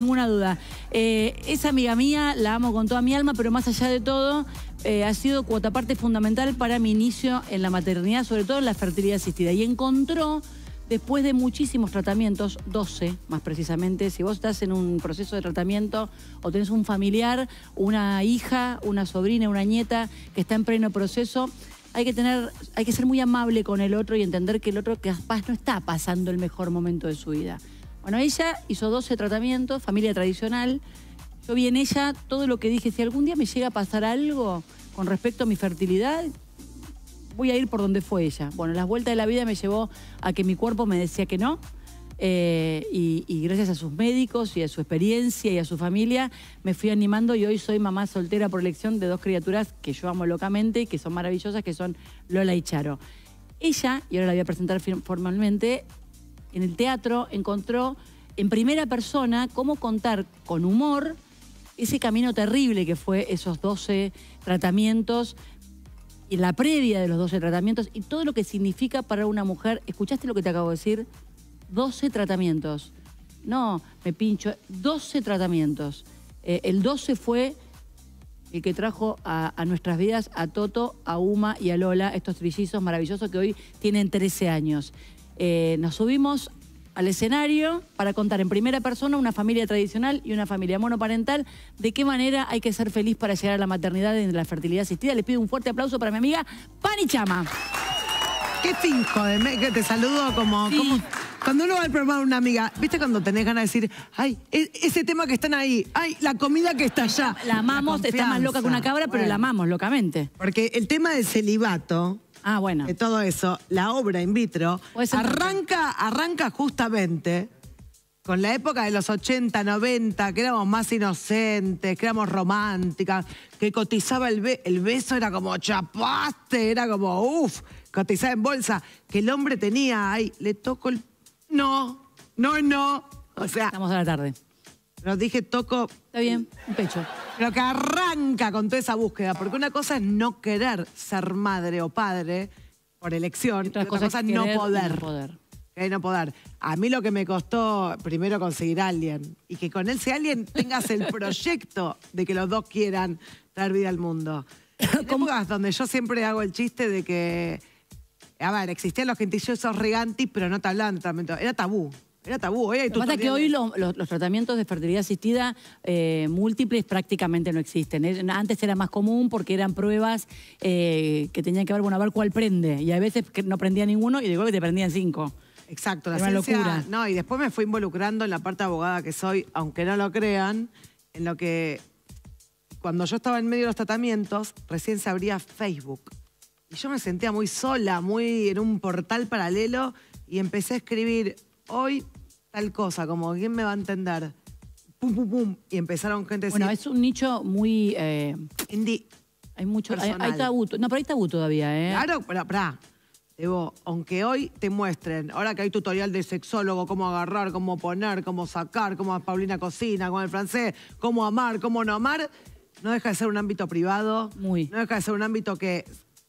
Ninguna duda. Eh, esa amiga mía, la amo con toda mi alma, pero más allá de todo, eh, ha sido cuota parte fundamental para mi inicio en la maternidad, sobre todo en la fertilidad asistida. Y encontró, después de muchísimos tratamientos, 12 más precisamente, si vos estás en un proceso de tratamiento o tenés un familiar, una hija, una sobrina, una nieta que está en pleno proceso, hay que tener, hay que ser muy amable con el otro y entender que el otro capaz no está pasando el mejor momento de su vida. Bueno, ella hizo 12 tratamientos, familia tradicional. Yo vi en ella todo lo que dije, si algún día me llega a pasar algo con respecto a mi fertilidad, voy a ir por donde fue ella. Bueno, las vueltas de la vida me llevó a que mi cuerpo me decía que no. Eh, y, y, gracias a sus médicos y a su experiencia y a su familia me fui animando y hoy soy mamá soltera por elección de dos criaturas que yo amo locamente y que son maravillosas, que son Lola y Charo. Ella, y ahora la voy a presentar formalmente, en el teatro encontró en primera persona cómo contar con humor ese camino terrible que fue esos 12 tratamientos y la previa de los 12 tratamientos y todo lo que significa para una mujer. ¿Escuchaste lo que te acabo de decir? 12 tratamientos. No, me pincho. 12 tratamientos. Eh, el 12 fue el que trajo a, a, nuestras vidas a Toto, a Uma y a Lola, estos trillizos maravillosos que hoy tienen 13 años. Eh, nos subimos al escenario para contar en primera persona una familia tradicional y una familia monoparental, de qué manera hay que ser feliz para llegar a la maternidad y la fertilidad asistida. Les pido un fuerte aplauso para mi amiga Pani Chama. Qué finjo, eh, que te saludo como, Cuando uno va al programa de una amiga, ¿viste cuando tenés ganas de decir, ay, e, ese tema que están ahí, ay, la comida que está allá? La amamos, está más loca que una cabra, pero la amamos locamente. Porque el tema del celibato Ah, bueno. De todo eso, la obra in vitro arranca, arranca justamente con la época de los 80, 90, que éramos más inocentes, que éramos románticas, que cotizaba el, el beso, era como chapaste, era como uff, cotizaba en bolsa, que el hombre tenía, ahí, le toco el... No, no, no. O sea, Estamos a la tarde. Pero dije, toco. Está bien, un pecho. Lo que arranca con toda esa búsqueda, porque una cosa es no querer ser madre o padre por elección, y otra, cosa, es no poder. No poder. no poder. A mí lo que me costó primero conseguir a alguien y que con él ese alguien tengas el proyecto de que los dos quieran dar vida al mundo. ¿Cómo vas? Donde yo siempre hago el chiste de que, a ver, existían los gentillosos regantis, pero no te hablaban, era tabú. Era tabú. Hoy hay lo pasa que hoy ¿eh? los, tratamientos de fertilidad asistida eh, múltiples prácticamente no existen. Eh, antes era más común porque eran pruebas que tenían que ver, bueno, a ver cuál prende. Y a veces no prendía ninguno y de que te prendían cinco. Exacto, la era una locura. No, y después me fui involucrando en la parte abogada que soy, aunque no lo crean, en lo que cuando yo estaba en medio de los tratamientos, recién se abría Facebook. Y yo me sentía muy sola, muy en un portal paralelo, y empecé a escribir hoy tal cosa, como quién me va a entender. Pum, pum, pum. Y empezaron gente Bueno, es un nicho muy... eh, hay mucho... No, pero está tabú todavía, ¿eh? Claro, pero pará. aunque hoy te muestren, ahora que hay tutorial de sexólogo, cómo agarrar, cómo poner, cómo sacar, cómo Paulina cocina, con el francés, cómo amar, cómo no amar, no deja de ser un ámbito privado. Muy. No deja de ser un ámbito que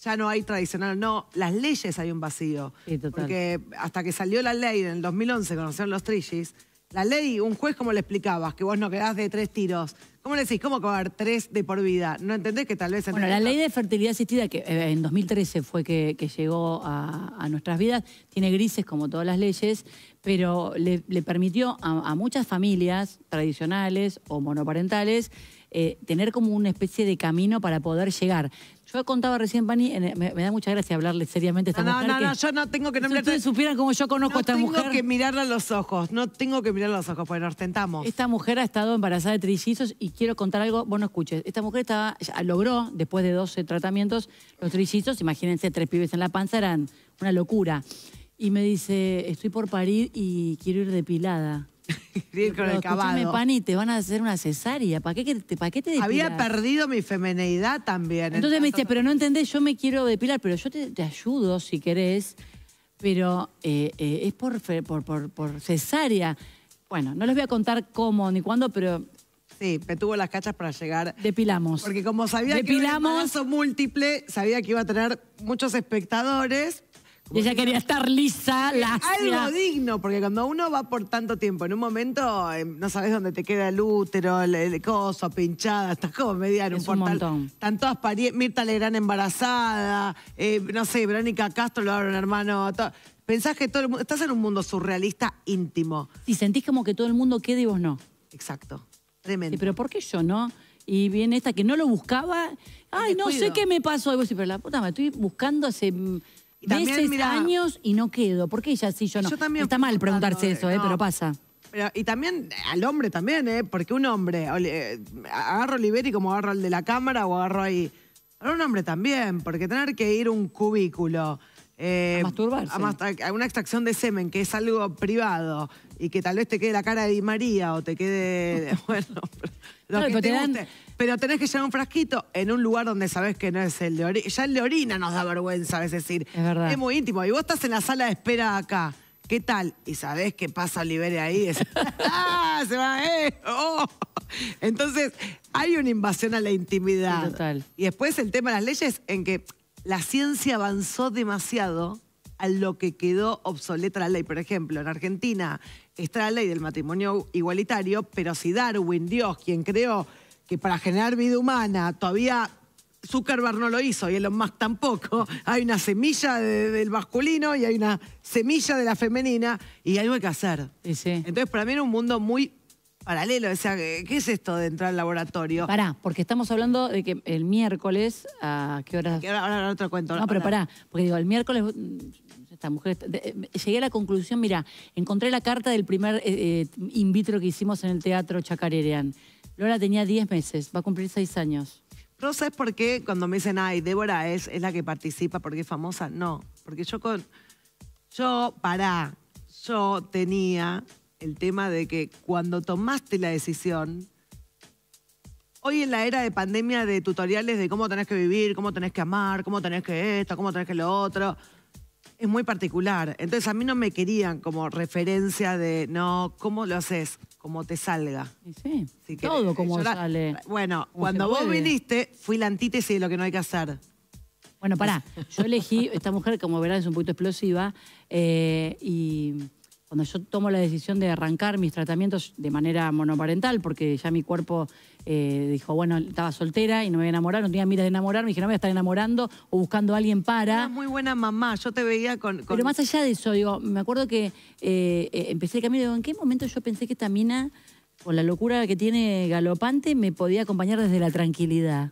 ya no hay tradicional, no, las leyes hay un vacío. Porque hasta que salió la ley en el 2011, conocieron los trillis, la ley, un juez, como le explicabas? Que vos no quedás de tres tiros. ¿Cómo le decís? ¿Cómo cobrar tres de por vida? ¿No entendés que tal vez... Bueno, la ley de fertilidad asistida, que eh, en 2013 fue que, llegó a, nuestras vidas, tiene grises como todas las leyes, pero le, permitió a muchas familias tradicionales o monoparentales eh, tener como una especie de camino para poder llegar. Yo contaba recién, Pani, me, da mucha gracia hablarle seriamente esta no, No, no, no, yo no tengo que... Si ustedes supieran cómo yo conozco no a esta mujer... No tengo que mirarla a los ojos, no tengo que mirarla a los ojos, porque nos tentamos. Esta mujer ha estado embarazada de trillizos y quiero contar algo, vos no escuches. Esta mujer estaba, logró, después de 12 tratamientos, los trillizos, imagínense, tres pibes en la panza, eran una locura. Y me dice, estoy por parir y quiero ir depilada. ir con te van a hacer una cesárea. ¿Para qué te, para Había perdido mi femineidad también. Entonces, me dice, pero no entendés, yo me quiero depilar, pero yo te, ayudo si querés, pero eh, eh, es por, cesárea. Bueno, no les voy a contar cómo ni cuándo, pero Sí, me tuvo las cachas para llegar. Depilamos. Porque como sabía que era un múltiple, sabía que iba a tener muchos espectadores, y ella quería estar lisa, eh, lacia. Algo digno, porque cuando uno va por tanto tiempo, en un momento eh, no sabes dónde te queda el útero, el, coso, pinchada, estás como media en un, es un portal. Montón. Están todas parientes, Mirta Legrand embarazada, eh, no sé, Verónica Castro lo un hermano. Pensás que todo el mundo, estás en un mundo surrealista íntimo. Y sentís como que todo el mundo queda y vos no. Exacto, tremendo. pero ¿por qué yo no? y viene esta que no lo buscaba. Ay, no sé qué me pasó. Y vos pero la puta, me estoy buscando hace mm, Dice años y no quedo. ¿Por qué ella sí, yo no? Está mal preguntarse eso, eh, pero pasa. y también al hombre también, ¿eh? Porque un hombre, agarro Liberi como agarro el de la cámara o agarro ahí. Pero un hombre también, porque tener que ir un cubículo eh, a masturbarse. una extracción de semen que es algo privado y que tal vez te quede la cara de Di María o te quede. bueno, pero, lo que te guste, pero tenés que llevar un frasquito en un lugar donde sabés que no es el de orina. Ya el de orina nos da vergüenza es decir. Es muy íntimo. Y vos estás en la sala de espera acá. ¿qué tal? Y sabés qué pasa Olivere ahí, es, ¡Ah, Se va, ¡eh! ¡Oh! Entonces, hay una invasión a la intimidad. Total. Y después el tema de las leyes en que la ciencia avanzó demasiado a lo que quedó obsoleta la ley. Por ejemplo, en Argentina está la ley del matrimonio igualitario, pero si Darwin, Dios, quien creó que para generar vida humana todavía Zuckerberg no lo hizo y Elon más tampoco. Hay una semilla del masculino y hay una semilla de la femenina y algo hay que hacer. Entonces, para mí era un mundo muy paralelo. O sea, ¿qué es esto de entrar al laboratorio? Pará, porque estamos hablando de que el miércoles, ¿a qué hora? Ahora, ahora no cuento. No, pero pará, porque digo, el miércoles mm, esta mujer. Eh, llegué a la conclusión, mira, encontré la carta del primer eh, eh, in vitro que hicimos en el teatro Chacarerean. Lola tenía 10 meses, va a cumplir 6 años. No sabes por qué cuando me dicen, ay, Débora es, es la que participa porque es famosa. No, porque yo con. Yo, pará, yo tenía el tema de que cuando tomaste la decisión, hoy en la era de pandemia de tutoriales de cómo tenés que vivir, cómo tenés que amar, cómo tenés que esto, cómo tenés que lo otro, es muy particular. Entonces a mí no me querían como referencia de, no, ¿cómo lo haces? Como te salga. sí, todo como sale. bueno, cuando vos viniste, fui la antítesis de lo que no hay que hacer. Bueno, pará, yo elegí, esta mujer como verás es un poquito explosiva eh, y cuando yo tomo la decisión de arrancar mis tratamientos de manera monoparental, porque ya mi cuerpo eh, dijo, bueno, estaba soltera y no me voy a enamorar, no tenía miras de enamorar, me dije, no me voy a estar enamorando o buscando a alguien para. Era muy buena mamá, yo te veía con. Pero más allá de eso, digo, me acuerdo que eh, eh, empecé el camino y digo, ¿en qué momento yo pensé que esta mina, con la locura que tiene galopante, me podía acompañar desde la tranquilidad?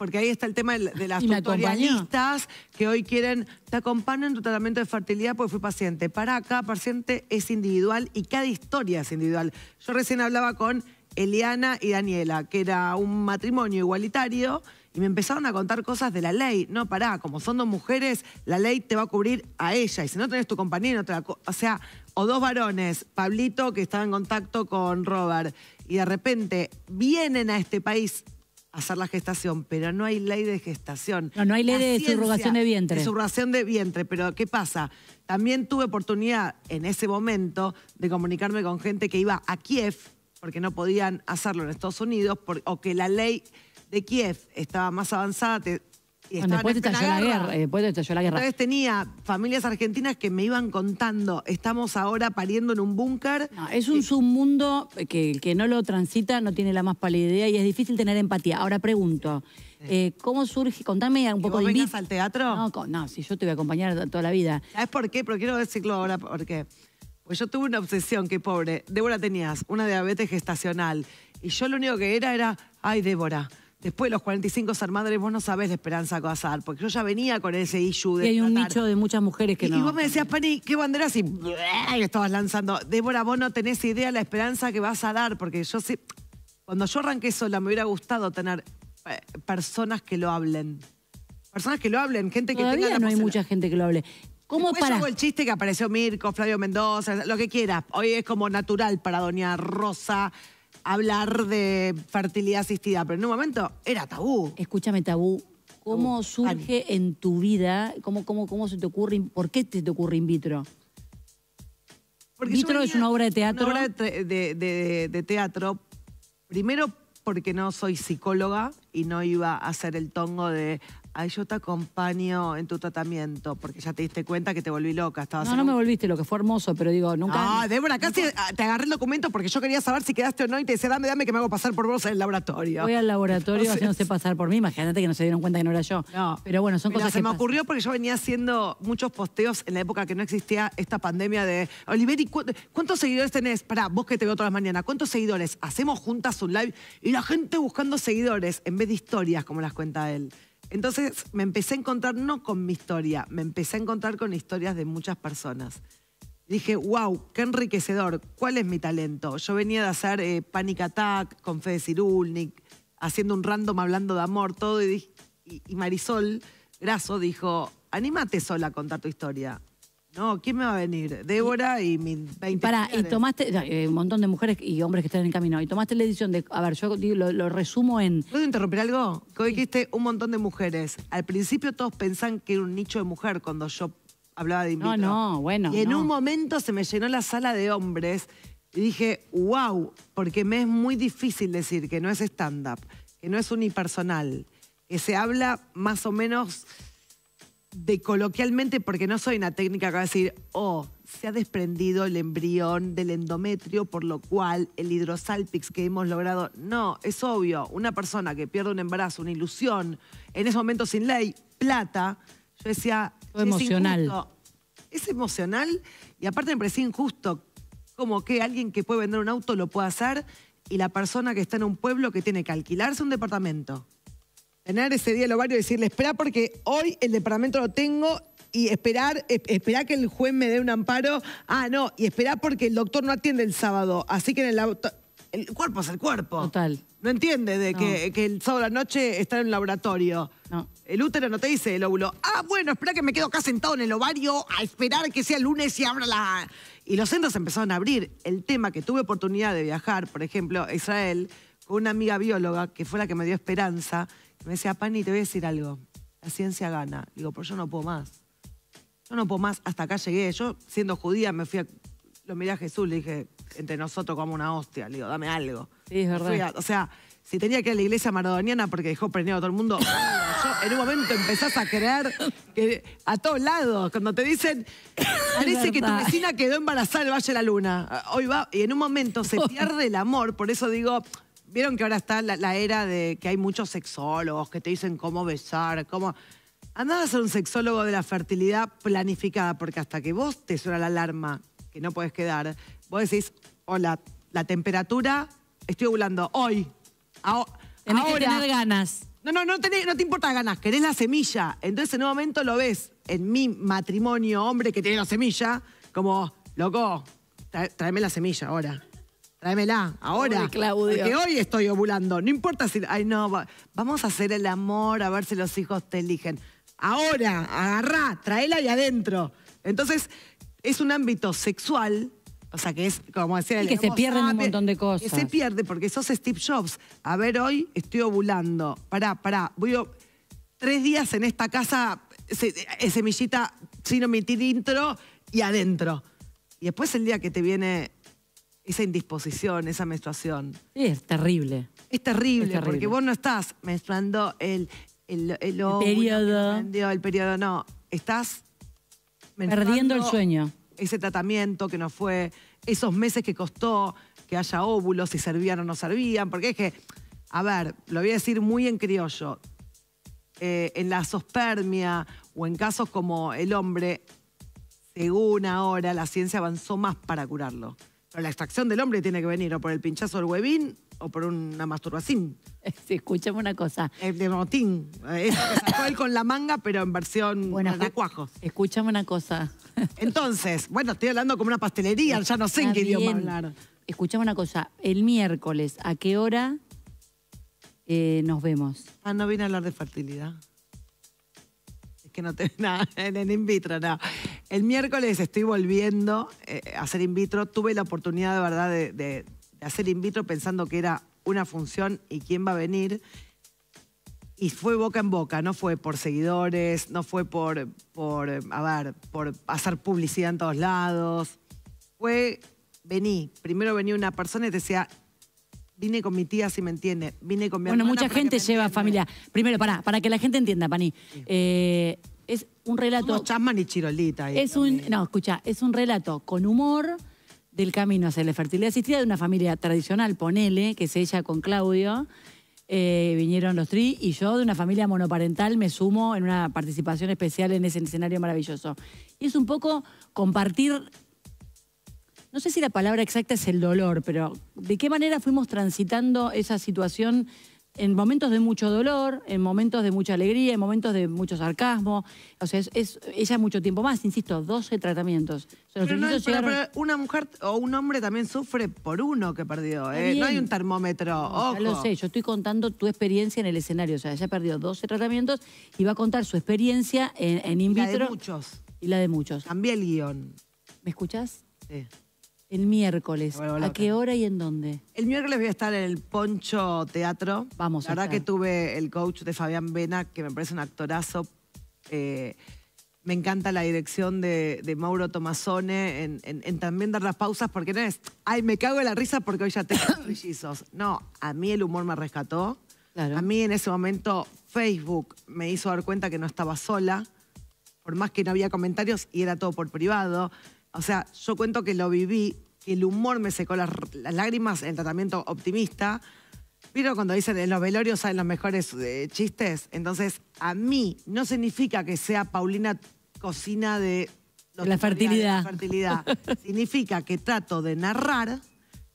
porque ahí está el tema de, las tutorialistas que hoy quieren, te acompañan en tu tratamiento de fertilidad porque fui paciente. Para cada paciente es individual y cada historia es individual. Yo recién hablaba con Eliana y Daniela, que era un matrimonio igualitario, y me empezaron a contar cosas de la ley. No, pará, como son dos mujeres, la ley te va a cubrir a ella. Y si no tenés tu no te la o sea, o dos varones, Pablito, que estaba en contacto con Robert, y de repente vienen a este país hacer la gestación, pero no hay ley de gestación. No, no hay ley de subrogación de vientre. De subrogación de vientre, pero ¿qué pasa? También tuve oportunidad en ese momento de comunicarme con gente que iba a Kiev, porque no podían hacerlo en Estados Unidos, o que la ley de Kiev estaba más avanzada, después, de estalló la guerra. después la guerra. tenía familias argentinas que me iban contando, estamos ahora pariendo en un búnker. es un eh, submundo que que no lo transita no tiene la más pálida idea y es difícil tener empatía. Ahora pregunto, eh, ¿cómo surge? Contame un poco de... al teatro? No, si yo te voy a acompañar toda la vida. ¿Sabes por qué? Pero quiero decirlo ahora porque... Pues yo tuve una obsesión, qué pobre. Débora tenías una diabetes gestacional. Y yo lo único que era era, ay, Débora, después de los 45 ser madre, vos no sabés la esperanza que vas a dar, porque yo ya venía con ese issue de. Y hay un nicho de muchas mujeres que no. Y vos me decías, Pani, ¿qué banderas? Y estabas lanzando. Débora, vos no tenés idea de la esperanza que vas a dar, porque yo sé. Cuando yo arranqué sola, me hubiera gustado tener eh, personas que lo hablen. Personas que lo hablen, gente que tenga la no hay mucha gente que lo hable. ¿Cómo para? el chiste que apareció Mirko, Flavio Mendoza, lo que quieras. Hoy es como natural para Doña Rosa, hablar de fertilidad asistida, pero en un momento era tabú. Escúchame, tabú. ¿Cómo surge en tu vida? ¿Cómo, cómo, ¿Cómo se te ocurre? ¿Por qué te, te ocurre in vitro? In vitro es una obra de teatro. Una obra de, de, teatro. Primero porque no soy psicóloga y no iba a hacer el tongo de Ay, yo te acompaño en tu tratamiento, porque ya te diste cuenta que te volví loca. no, no me volviste lo que fue hermoso, pero digo, nunca. Ah, Débora, casi ah, te agarré el documento porque yo quería saber si quedaste o no y te decía, dame, dame que me hago pasar por vos en el laboratorio. Voy al laboratorio haciéndose pasar por mí, imagínate que no se dieron cuenta que no era yo. No. Pero bueno, son cosas se Se me ocurrió porque yo venía haciendo muchos posteos en la época que no existía esta pandemia de. Oliveri, ¿cuántos seguidores tenés? Pará, vos que te veo todas las mañanas, ¿cuántos seguidores? Hacemos juntas un live y la gente buscando seguidores en vez de historias como las cuenta él. Entonces me empecé a encontrar no con mi historia, me empecé a encontrar con historias de muchas personas. Dije, wow, qué enriquecedor, ¿cuál es mi talento? Yo venía de hacer eh, Panic Attack con Fede Cirulnik, haciendo un random hablando de amor, todo, y, Marisol Graso dijo, anímate sola a contar tu historia. No, ¿quién me va a venir? Débora y, mis 20 Pará, y tomaste, eh, un montón de mujeres y hombres que están en camino, y tomaste la edición de, a ver, yo lo, resumo en... ¿Puedo interrumpir algo? Que hoy dijiste un montón de mujeres. Al principio todos pensaban que era un nicho de mujer cuando yo hablaba de No, no, bueno. Y en un momento se me llenó la sala de hombres y dije, wow, porque me es muy difícil decir que no es stand-up, que no es unipersonal, que se habla más o menos de coloquialmente, porque no soy una técnica que va a decir, oh, se ha desprendido el embrión del endometrio, por lo cual el hidrosalpix que hemos logrado. No, es obvio, una persona que pierde un embarazo, una ilusión, en ese momento sin ley, plata, yo decía. Es emocional. Es emocional y aparte me parecía injusto, como que alguien que puede vender un auto lo puede hacer y la persona que está en un pueblo que tiene que alquilarse un departamento, Tener ese día el ovario y decirle, espera porque hoy el departamento lo tengo y esperar, e-, esperar que el juez me dé un amparo. Ah, no, y esperar porque el doctor no atiende el sábado. Así que en el el cuerpo es el cuerpo. Total. No entiende de Que, el sábado a la noche está en el laboratorio. No. El útero no te dice el óvulo. Ah, bueno, espera que me quedo acá sentado en el ovario a esperar que sea el lunes y abra la. Y los centros empezaron a abrir. El tema que tuve oportunidad de viajar, por ejemplo, a Israel, con una amiga bióloga que fue la que me dio esperanza me decía, Pani, te voy a decir algo. La ciencia gana. Digo, pero yo no puedo más. Yo no puedo más. Hasta acá llegué. Yo, siendo judía, me fui a... Lo miré a Jesús, le dije, entre nosotros como una hostia. digo, dame algo. Sí, es verdad. o sea, si tenía que ir a la iglesia maradoniana porque dejó preñado a todo el mundo... en un momento empezás a creer que a todos lados, cuando te dicen, parece que tu vecina quedó embarazada Valle de la Luna. Hoy va, y en un momento se pierde el amor, por eso digo, Vieron que ahora está la, era de que hay muchos sexólogos que te dicen cómo besar, cómo... Andás a ser un sexólogo de la fertilidad planificada, porque hasta que vos te suena la alarma que no puedes quedar, vos decís, hola, la temperatura, estoy ovulando hoy. ahora. ganas. No, no, no, no te importa ganas, querés la semilla. Entonces en un momento lo ves en mi matrimonio, hombre que tiene la semilla, como, loco, tráeme la semilla ahora. Tráemela, ahora. que Porque hoy estoy ovulando. No importa si. Ay, no, vamos a hacer el amor, a ver si los hijos te eligen. Ahora, agarrá, tráela y adentro. Entonces, es un ámbito sexual. O sea, que es como decía... Y que se pierden un montón de cosas. Que se pierde, porque sos Steve Jobs. A ver, hoy estoy ovulando. Pará, pará. Voy tres días en esta casa, eh, semillita sin omitir intro y adentro. Y después el día que te viene esa indisposición, esa menstruación. es terrible. Es terrible, porque vos no estás menstruando el, periodo. El periodo, no. Estás perdiendo el sueño. Ese tratamiento que no fue, esos meses que costó que haya óvulos, si servían o no servían, porque es que, a ver, lo voy a decir muy en criollo. Eh, en la sospermia o en casos como el hombre, según ahora la ciencia avanzó más para curarlo la extracción del hombre tiene que venir o por el pinchazo del huevín o por una masturbación. Sí, escuchame una cosa. El de motín. Eh, es, sacó con la manga, pero en versión de cuajos. Escúchame una cosa. Entonces, bueno, estoy hablando como una pastelería, ya no sé en qué idioma hablar. Escuchame una cosa. El miércoles, ¿a qué hora eh, nos vemos? Ah, no vine a hablar de fertilidad que no te nada, en, in vitro, nada. El miércoles estoy volviendo eh, a hacer in vitro. Tuve la oportunidad de verdad de, hacer in vitro pensando que era una función y quién va a venir. Y fue boca en boca, no fue por seguidores, no fue por, por a ver, por hacer publicidad en todos lados. Fue, vení, primero venía una persona y te decía, Vine con mi tía, si me entiende. Vine con Bueno, mucha gente lleva familia. Primero, para, para que la gente entienda, Pani. Eh, es un relato... Somos Chasman y Chirolita. es un, no, escucha, es un relato con humor del camino hacia la fertilidad asistida de una familia tradicional, ponele, que es ella con Claudio. Eh, vinieron los tri y yo de una familia monoparental me sumo en una participación especial en ese escenario maravilloso. Y es un poco compartir no sé si la palabra exacta es el dolor, pero de qué manera fuimos transitando esa situación en momentos de mucho dolor, en momentos de mucha alegría, en momentos de mucho sarcasmo. O sea, es, es ella mucho tiempo más, insisto, 12 tratamientos. pero no pero, una mujer o un hombre también sufre por uno que perdió, ¿eh? no hay un termómetro. Ojo. Ya lo sé, yo estoy contando tu experiencia en el escenario. O sea, ella perdió 12 tratamientos y va a contar su experiencia en, en in vitro. Y la de muchos. Y la de muchos. Cambié el guión. ¿Me escuchas? Sí. El miércoles. ¿A qué hora y en dónde? El miércoles voy a estar en el Poncho Teatro. Vamos. La verdad que tuve el coach de Fabián Vena, que me parece un actorazo. Eh, me encanta la dirección de, Mauro Tomazone en, también dar las pausas, porque no es, ay, me cago en la risa porque hoy ya tengo trillizos. No, a mí el humor me rescató. A mí en ese momento Facebook me hizo dar cuenta que no estaba sola, por más que no había comentarios y era todo por privado o sea, yo cuento que lo viví, que el humor me secó las, lágrimas en tratamiento optimista. Pero cuando dicen en los velorios salen los mejores eh, chistes? Entonces, a mí no significa que sea Paulina cocina de... la fertilidad. significa que trato de narrar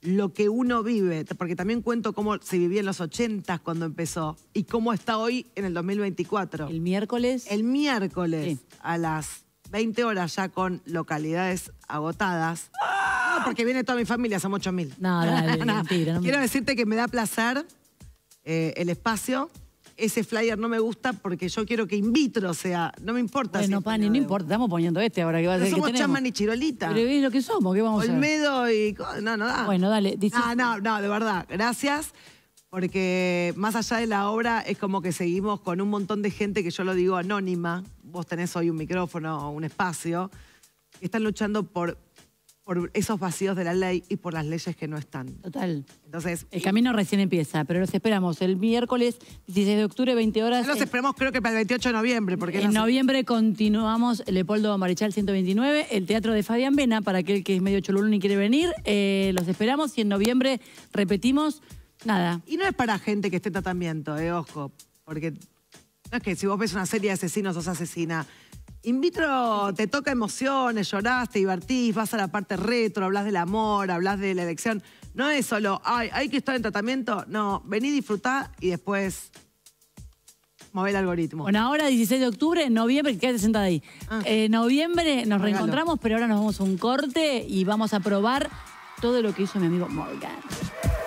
lo que uno vive, porque también cuento cómo se vivía en los 80 cuando empezó y cómo está hoy en el 2024. El miércoles. El miércoles a las 20 horas ya con localidades agotadas. ¡Ah! No, porque viene toda mi familia, somos 8.000. No, dale, mentira. No Quiero decirte que me da placer eh, el espacio. Ese flyer no me gusta porque yo quiero que in vitro sea. No me importa. No si Pani, no importa. Estamos poniendo este ahora que va a ser. Somos chaman y chirolita. Pero es lo que somos, ¿qué vamos a hacer? Olmedo y. No, no da. Bueno, dale. Dice... Ah, no, no, de verdad. Gracias porque más allá de la obra es como que seguimos con un montón de gente que yo lo digo anónima, vos tenés hoy un micrófono o un espacio, que están luchando por, por esos vacíos de la ley y por las leyes que no están. Total. Entonces, el camino recién empieza, pero los esperamos el miércoles 16 de octubre, 20 horas. Los esperamos creo que para el 28 de noviembre. Porque en noviembre continuamos Leopoldo Marechal 129, el Teatro de Fabián Vena, para aquel que es medio cholulú y quiere venir. Eh, los esperamos y en noviembre repetimos nada. Y no es para gente que esté en tratamiento, eh, Osco, porque no es que si vos ves una serie de asesinos, sos asesina. In vitro te toca emociones, llorás, te divertís, vas a la parte retro, hablas del amor, hablas de la elección. No es solo, hay que estar en tratamiento. No, vení, disfrutá y después mover el algoritmo. Bueno, ahora 16 de octubre, noviembre, quédate sentada ahí. Ah. Eh, noviembre nos reencontramos, pero ahora nos vamos a un corte y vamos a probar todo lo que hizo mi amigo Morgan.